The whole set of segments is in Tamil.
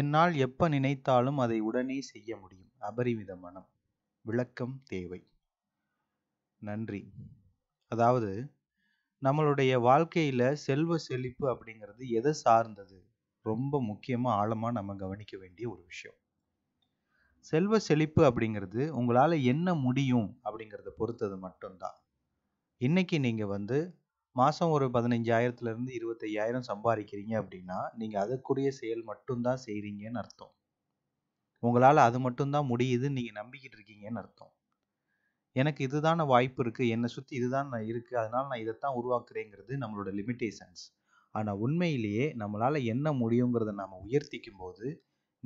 என்னால் எப்ப நினைத்தாலும் அதை உடனே செய்ய முடியும் அபரிமித மனம் விளக்கம் தேவை நன்றி அதாவது நம்மளுடைய வாழ்க்கையில செல்வ செழிப்பு அப்படிங்கிறது எதை சார்ந்தது ரொம்ப முக்கியமாக ஆழமாக நம்ம கவனிக்க வேண்டிய ஒரு விஷயம் செல்வ செழிப்பு அப்படிங்கிறது உங்களால் என்ன முடியும் அப்படிங்கிறத பொறுத்தது மட்டும்தான் இன்னைக்கு நீங்கள் வந்து மாதம் ஒரு பதினஞ்சாயிரத்துலேருந்து இருபத்தையாயிரம் சம்பாதிக்கிறீங்க அப்படின்னா நீங்கள் அதற்குரிய செயல் மட்டும்தான் செய்கிறீங்கன்னு அர்த்தம் உங்களால் அது மட்டும்தான் முடியுதுன்னு நீங்கள் நம்பிக்கிட்டு இருக்கீங்கன்னு அர்த்தம் எனக்கு இதுதான வாய்ப்பு இருக்குது என்னை சுற்றி இதுதான் நான் இருக்குது அதனால் நான் இதைத்தான் உருவாக்குறேங்கிறது நம்மளோட லிமிட்டேஷன்ஸ் ஆனால் உண்மையிலேயே நம்மளால் என்ன முடியுங்கிறத நாம் உயர்த்திக்கும் போது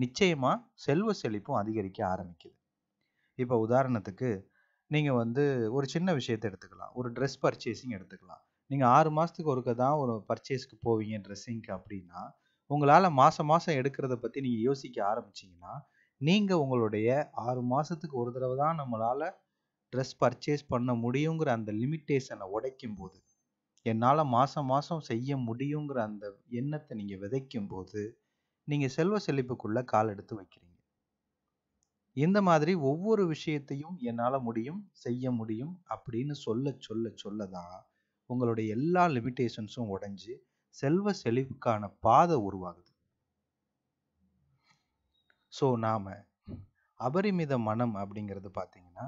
நிச்சயமாக செல்வ செழிப்பும் அதிகரிக்க ஆரம்பிக்குது இப்போ உதாரணத்துக்கு நீங்கள் வந்து ஒரு சின்ன விஷயத்தை எடுத்துக்கலாம் ஒரு ட்ரெஸ் பர்ச்சேசிங் எடுத்துக்கலாம் நீங்கள் ஆறு மாதத்துக்கு ஒருக்க தான் ஒரு பர்ச்சேஸ்க்கு போவீங்க ட்ரெஸ்ஸிங்க்கு அப்படின்னா உங்களால் மாதம் மாதம் எடுக்கிறத பற்றி நீங்கள் யோசிக்க ஆரம்பிச்சிங்கன்னா நீங்கள் உங்களுடைய ஆறு மாதத்துக்கு ஒரு தடவை தான் நம்மளால் ட்ரெஸ் பர்ச்சேஸ் பண்ண முடியுங்கிற அந்த லிமிட்டேஷனை உடைக்கும் போது என்னால் மாதம் மாதம் செய்ய முடியுங்கிற அந்த எண்ணத்தை நீங்கள் விதைக்கும் போது நீங்கள் செல்வ செழிப்புக்குள்ளே கால் எடுத்து வைக்கிறீங்க இந்த மாதிரி ஒவ்வொரு விஷயத்தையும் என்னால் முடியும் செய்ய முடியும் அப்படின்னு சொல்ல சொல்ல சொல்ல தான் உங்களுடைய எல்லா லிமிட்டேஷன்ஸும் உடஞ்சி செல்வ செழிப்புக்கான பாதை உருவாகுது ஸோ நாம் அபரிமித மனம் அப்படிங்கிறது பார்த்தீங்கன்னா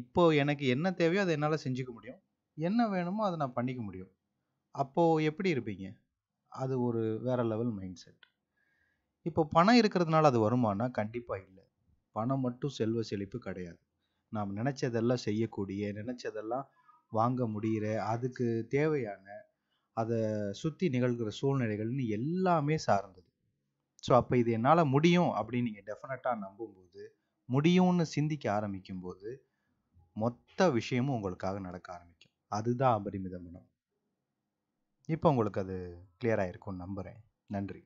இப்போ எனக்கு என்ன தேவையோ அதை என்னால் செஞ்சுக்க முடியும் என்ன வேணுமோ அதை நான் பண்ணிக்க முடியும் அப்போது எப்படி இருப்பீங்க அது ஒரு வேற லெவல் மைண்ட் செட் இப்போ பணம் இருக்கிறதுனால அது வருமானா கண்டிப்பாக இல்லை பணம் மட்டும் செல்வ செழிப்பு கிடையாது நாம் நினச்சதெல்லாம் செய்யக்கூடிய நினச்சதெல்லாம் வாங்க முடிகிற அதுக்கு தேவையான அதை சுற்றி நிகழ்கிற சூழ்நிலைகள்னு எல்லாமே சார்ந்தது ஸோ அப்போ இது என்னால் முடியும் அப்படின்னு நீங்கள் டெஃபினட்டாக நம்பும்போது முடியும்னு சிந்திக்க ஆரம்பிக்கும்போது மொத்த விஷயமும் உங்களுக்காக நடக்க ஆரம்பிக்கும் அதுதான் அபரிமித மனம் இப்போ உங்களுக்கு அது கிளியர் ஆகிருக்கும்னு நம்புகிறேன் நன்றி